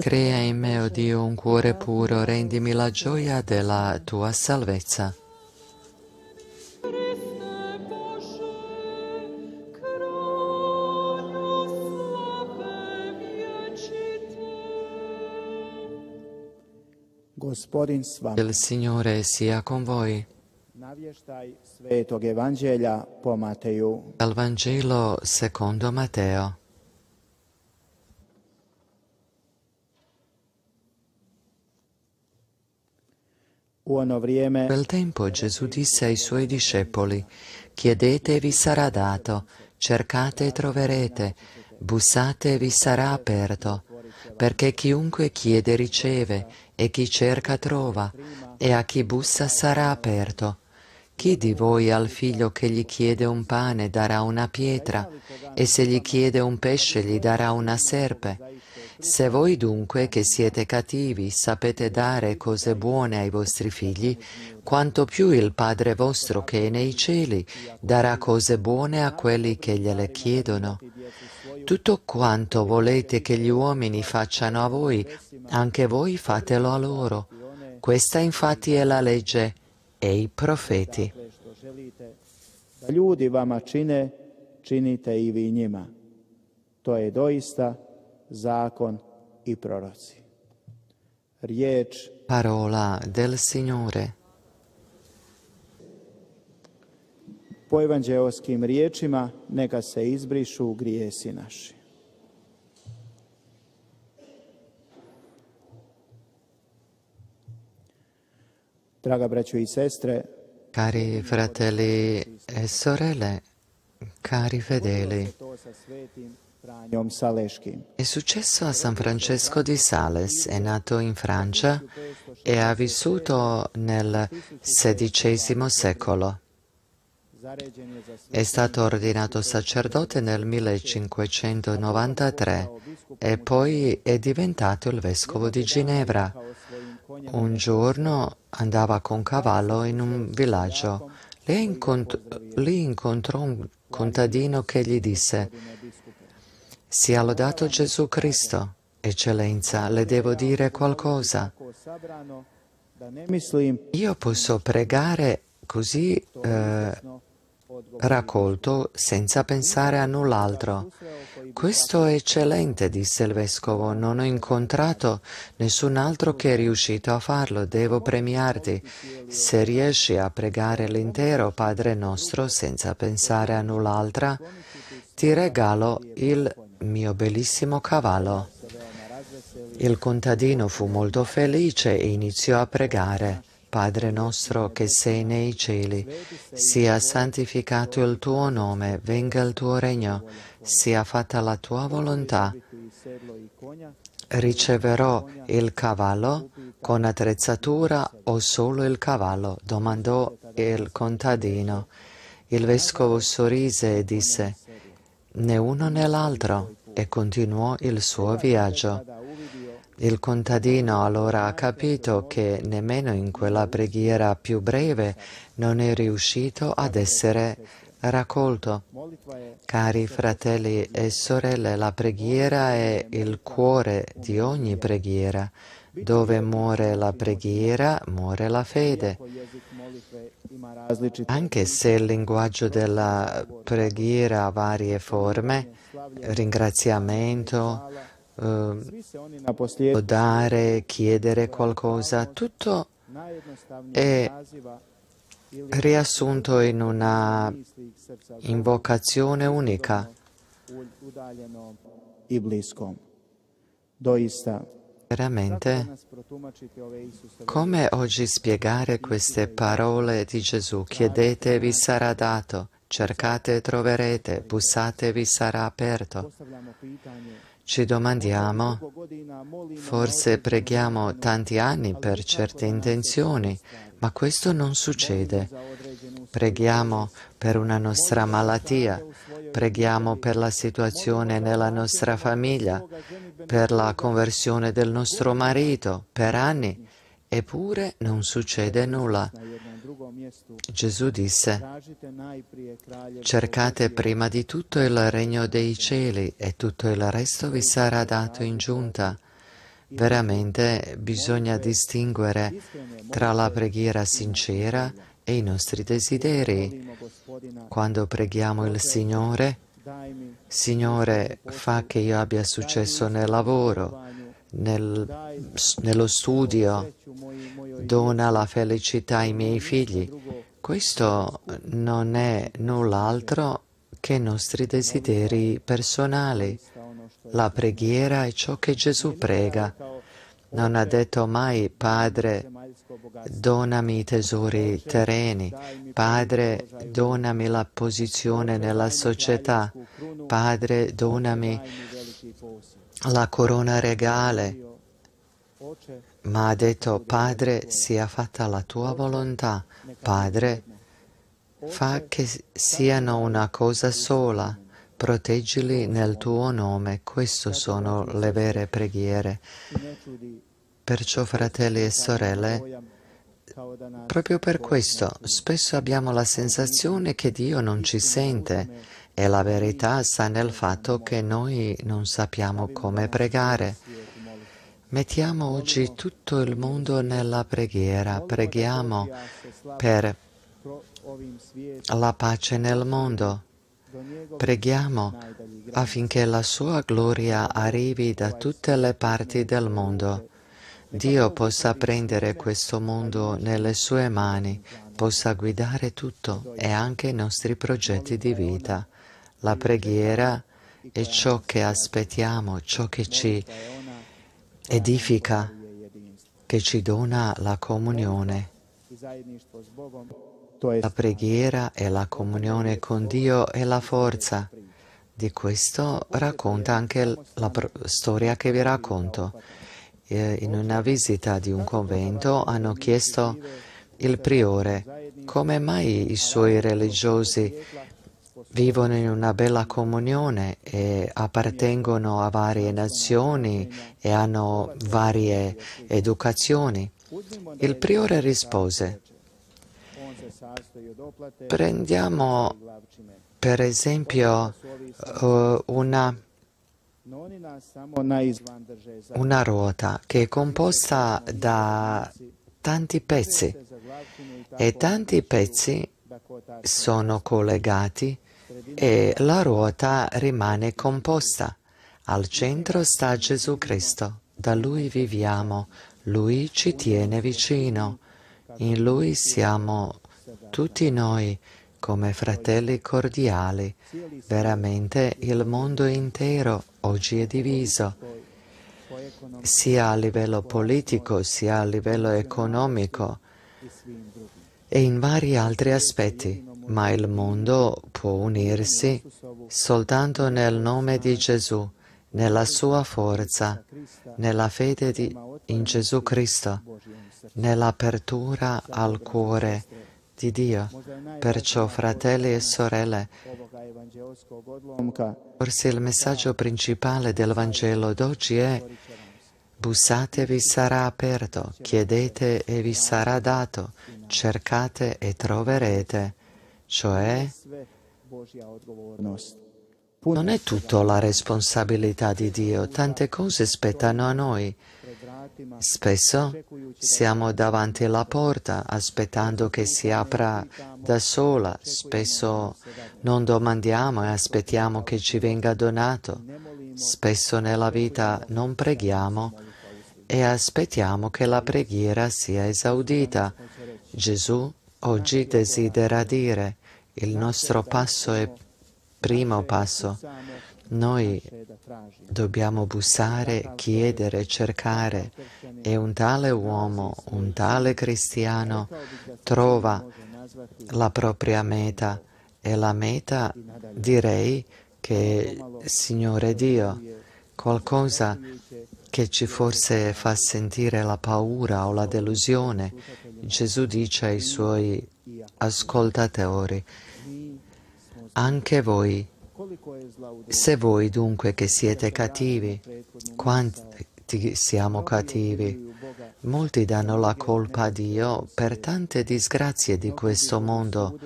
Crea in me, o Dio, un cuore puro, rendimi la gioia della tua salvezza. Il Signore sia con voi. Dal Vangelo secondo Matteo. Quel tempo Gesù disse ai suoi discepoli, chiedete e vi sarà dato, cercate e troverete, bussate e vi sarà aperto, perché chiunque chiede riceve, e chi cerca trova, e a chi bussa sarà aperto. Chi di voi al figlio che gli chiede un pane darà una pietra, e se gli chiede un pesce gli darà una serpe? Se voi dunque che siete cattivi sapete dare cose buone ai vostri figli, quanto più il Padre vostro che è nei cieli darà cose buone a quelli che gliele chiedono. Tutto quanto volete che gli uomini facciano a voi, anche voi fatelo a loro. Questa infatti è la legge e i profeti. Ljudi vama čine, cinite i vi njima. To je doista zakon i proroci. Riječ Parola del Signore Po evanđeoskim riječima neka se izbrišu grijesi naši. Draga braćo i sestre, cari fratelli e sorelle, cari fedeli, È successo a San Francesco di Sales, è nato in Francia e ha vissuto nel XVI secolo. È stato ordinato sacerdote nel 1593 e poi è diventato il vescovo di Ginevra. Un giorno andava con cavallo in un villaggio. Lì incontrò un contadino che gli disse sia lodato Gesù Cristo. Eccellenza, le devo dire qualcosa. Io posso pregare così eh, raccolto senza pensare a null'altro. Questo è eccellente, disse il vescovo, non ho incontrato nessun altro che è riuscito a farlo, devo premiarti. Se riesci a pregare l'intero Padre nostro senza pensare a null'altra, ti regalo il mio bellissimo cavallo. Il contadino fu molto felice e iniziò a pregare. Padre nostro che sei nei cieli, sia santificato il tuo nome, venga il tuo regno, sia fatta la tua volontà. Riceverò il cavallo con attrezzatura o solo il cavallo? domandò il contadino. Il vescovo sorrise e disse, né uno né l'altro, e continuò il suo viaggio. Il contadino allora ha capito che nemmeno in quella preghiera più breve non è riuscito ad essere raccolto. Cari fratelli e sorelle, la preghiera è il cuore di ogni preghiera. Dove muore la preghiera, muore la fede. Anche se il linguaggio della preghiera ha varie forme, ringraziamento, eh, dare, chiedere qualcosa, tutto è riassunto in una invocazione unica. Veramente, come oggi spiegare queste parole di Gesù? Chiedete vi sarà dato, cercate e troverete, bussate vi sarà aperto. Ci domandiamo, forse preghiamo tanti anni per certe intenzioni, ma questo non succede. Preghiamo per una nostra malattia, preghiamo per la situazione nella nostra famiglia, per la conversione del nostro marito, per anni, eppure non succede nulla. Gesù disse, cercate prima di tutto il regno dei cieli e tutto il resto vi sarà dato in giunta. Veramente bisogna distinguere tra la preghiera sincera e i nostri desideri. Quando preghiamo il Signore, Signore fa che io abbia successo nel lavoro, nel, nello studio, dona la felicità ai miei figli. Questo non è null'altro che i nostri desideri personali. La preghiera è ciò che Gesù prega. Non ha detto mai, Padre, donami i tesori terreni, Padre, donami la posizione nella società, Padre, donami la corona regale, ma ha detto, Padre, sia fatta la tua volontà, Padre, fa che siano una cosa sola. Proteggili nel tuo nome, queste sono le vere preghiere. Perciò, fratelli e sorelle, proprio per questo spesso abbiamo la sensazione che Dio non ci sente e la verità sta nel fatto che noi non sappiamo come pregare. Mettiamo oggi tutto il mondo nella preghiera, preghiamo per la pace nel mondo, Preghiamo affinché la sua gloria arrivi da tutte le parti del mondo. Dio possa prendere questo mondo nelle sue mani, possa guidare tutto e anche i nostri progetti di vita. La preghiera è ciò che aspettiamo, ciò che ci edifica, che ci dona la comunione. La preghiera e la comunione con Dio è la forza. Di questo racconta anche la storia che vi racconto. Eh, in una visita di un convento hanno chiesto il priore come mai i suoi religiosi vivono in una bella comunione e appartengono a varie nazioni e hanno varie educazioni. Il priore rispose, Prendiamo per esempio eh, una, una ruota che è composta da tanti pezzi e tanti pezzi sono collegati e la ruota rimane composta. Al centro sta Gesù Cristo, da Lui viviamo, Lui ci tiene vicino, in Lui siamo tutti noi come fratelli cordiali. Veramente il mondo intero oggi è diviso, sia a livello politico, sia a livello economico e in vari altri aspetti. Ma il mondo può unirsi soltanto nel nome di Gesù, nella sua forza, nella fede di, in Gesù Cristo, nell'apertura al cuore di Dio. Perciò, fratelli e sorelle, forse il messaggio principale del Vangelo d'oggi è Bussate e vi sarà aperto, chiedete e vi sarà dato, cercate e troverete, cioè non è tutto la responsabilità di Dio, tante cose spettano a noi. Spesso siamo davanti alla porta aspettando che si apra da sola, spesso non domandiamo e aspettiamo che ci venga donato, spesso nella vita non preghiamo e aspettiamo che la preghiera sia esaudita. Gesù oggi desidera dire il nostro passo è primo passo noi dobbiamo bussare, chiedere, cercare e un tale uomo, un tale cristiano trova la propria meta e la meta direi che è Signore Dio, qualcosa che ci forse fa sentire la paura o la delusione. Gesù dice ai suoi ascoltatori, anche voi se voi dunque che siete cattivi, quanti siamo cattivi? Molti danno la colpa a Dio per tante disgrazie di questo mondo.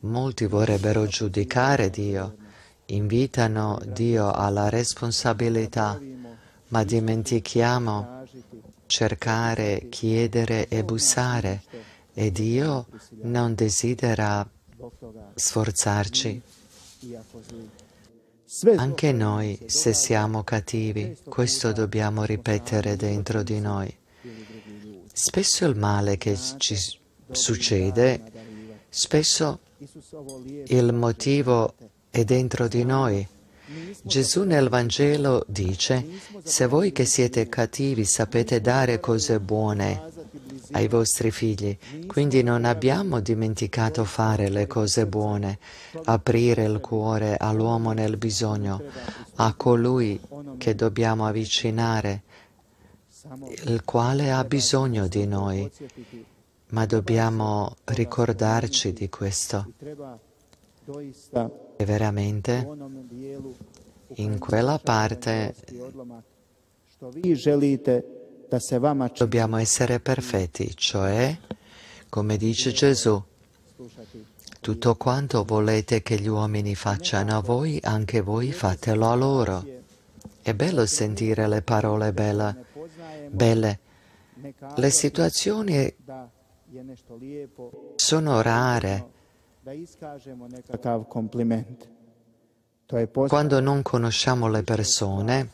Molti vorrebbero giudicare Dio, invitano Dio alla responsabilità, ma dimentichiamo cercare, chiedere e bussare e Dio non desidera sforzarci. Anche noi, se siamo cattivi, questo dobbiamo ripetere dentro di noi. Spesso il male che ci succede, spesso il motivo è dentro di noi. Gesù nel Vangelo dice, se voi che siete cattivi sapete dare cose buone ai vostri figli. Quindi non abbiamo dimenticato fare le cose buone, aprire il cuore all'uomo nel bisogno, a colui che dobbiamo avvicinare, il quale ha bisogno di noi. Ma dobbiamo ricordarci di questo. E veramente in quella parte Dobbiamo essere perfetti, cioè, come dice Gesù, tutto quanto volete che gli uomini facciano a voi, anche voi fatelo a loro. È bello sentire le parole belle. belle. Le situazioni sono rare. Quando non conosciamo le persone,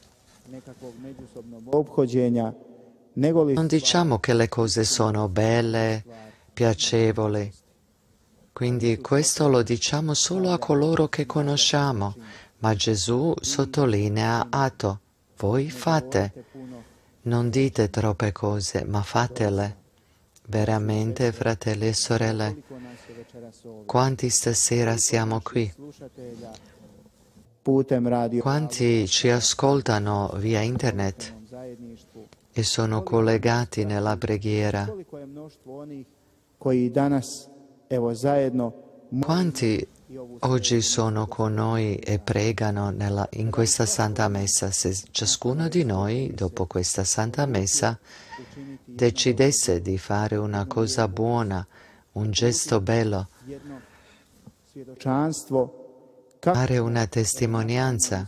non diciamo che le cose sono belle, piacevoli. Quindi questo lo diciamo solo a coloro che conosciamo, ma Gesù sottolinea atto, voi fate. Non dite troppe cose, ma fatele. Veramente, fratelli e sorelle, quanti stasera siamo qui? Quanti ci ascoltano via internet? e sono collegati nella preghiera. Quanti oggi sono con noi e pregano nella, in questa Santa Messa? Se ciascuno di noi, dopo questa Santa Messa, decidesse di fare una cosa buona, un gesto bello, fare una testimonianza,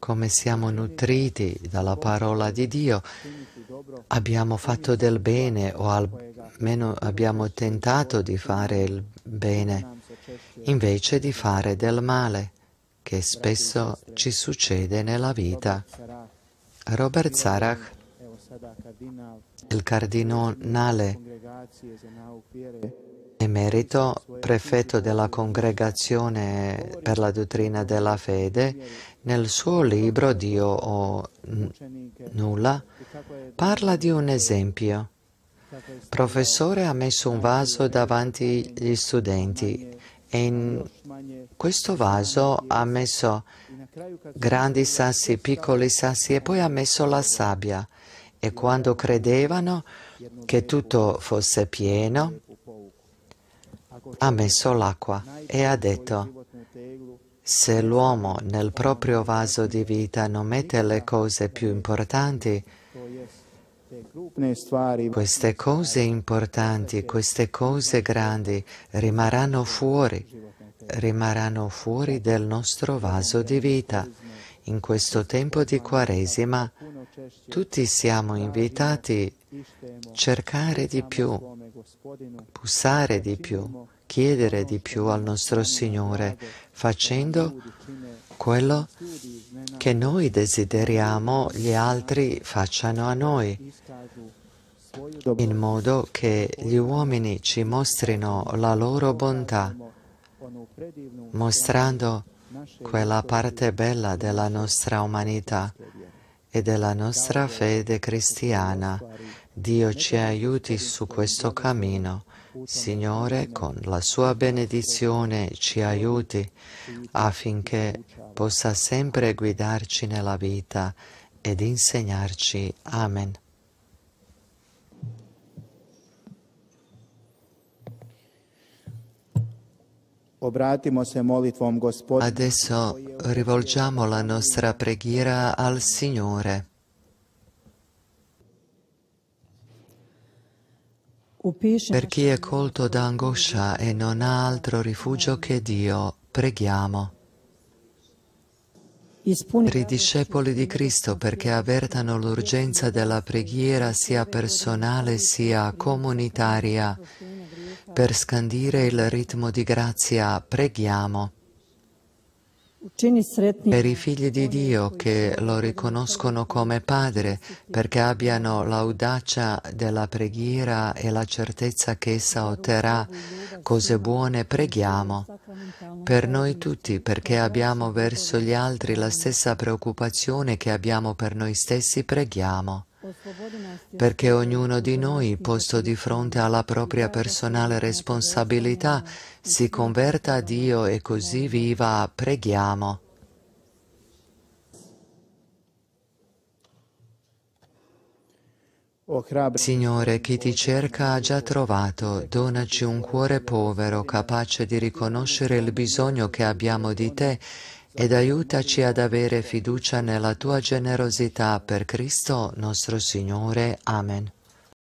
come siamo nutriti dalla parola di Dio, abbiamo fatto del bene o almeno abbiamo tentato di fare il bene invece di fare del male che spesso ci succede nella vita. Robert Sarach, il cardinale emerito, prefetto della Congregazione per la dottrina della fede, nel suo libro Dio o nulla parla di un esempio. Il professore ha messo un vaso davanti agli studenti e in questo vaso ha messo grandi sassi, piccoli sassi e poi ha messo la sabbia. E quando credevano che tutto fosse pieno, ha messo l'acqua e ha detto se l'uomo nel proprio vaso di vita non mette le cose più importanti, queste cose importanti, queste cose grandi rimarranno fuori, rimarranno fuori del nostro vaso di vita. In questo tempo di Quaresima tutti siamo invitati a cercare di più, bussare di più, chiedere di più al nostro Signore, facendo quello che noi desideriamo gli altri facciano a noi, in modo che gli uomini ci mostrino la loro bontà, mostrando quella parte bella della nostra umanità e della nostra fede cristiana. Dio ci aiuti su questo cammino. Signore, con la sua benedizione ci aiuti affinché possa sempre guidarci nella vita ed insegnarci. Amen. Adesso rivolgiamo la nostra preghiera al Signore. Per chi è colto da angoscia e non ha altro rifugio che Dio, preghiamo. Per i discepoli di Cristo perché avvertano l'urgenza della preghiera sia personale sia comunitaria, per scandire il ritmo di grazia, preghiamo. Per i figli di Dio che lo riconoscono come Padre perché abbiano l'audacia della preghiera e la certezza che essa otterrà cose buone, preghiamo. Per noi tutti perché abbiamo verso gli altri la stessa preoccupazione che abbiamo per noi stessi, preghiamo perché ognuno di noi, posto di fronte alla propria personale responsabilità, si converta a Dio e così viva, preghiamo. Oh, Signore, chi ti cerca ha già trovato, donaci un cuore povero capace di riconoscere il bisogno che abbiamo di te ed aiutaci ad avere fiducia nella tua generosità per Cristo nostro Signore. Amen.